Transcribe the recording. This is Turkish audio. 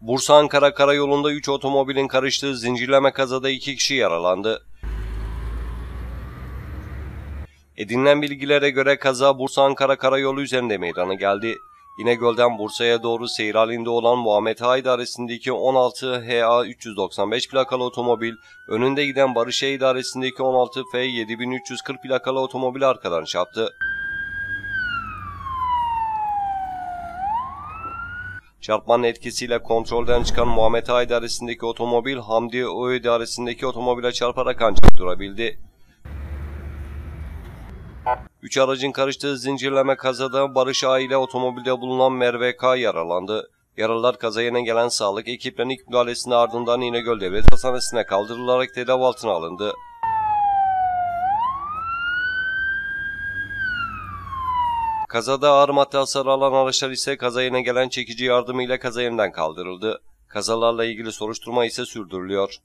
Bursa-Ankara karayolunda 3 otomobilin karıştığı zincirleme kazada 2 kişi yaralandı. Edinilen bilgilere göre kaza Bursa-Ankara karayolu üzerinde meydana geldi. İnegöl'den Bursa'ya doğru seyir halinde olan Muhammed Ağa idaresindeki 16 HA 395 plakalı otomobil, önünde giden Barışe idaresindeki 16 F 7340 plakalı otomobil arkadan çarptı. Çarpmanın etkisiyle kontrolden çıkan Muhammed Ağa idaresindeki otomobil Hamdi O idaresindeki otomobile çarparak ancak durabildi. Üç aracın karıştığı zincirleme kazada Barış Ağa ile otomobilde bulunan Merve K yaralandı. Yaralılar kazaya gelen sağlık ekiplerinin ilk müdahalesinin ardından İnegöl Devlet Hastanesi'ne kaldırılarak tedavi altına alındı. Kazada ağır madde hasarı alan araçlar ise kaza yerine gelen çekici yardımıyla kaza yerinden kaldırıldı. Kazalarla ilgili soruşturma ise sürdürülüyor.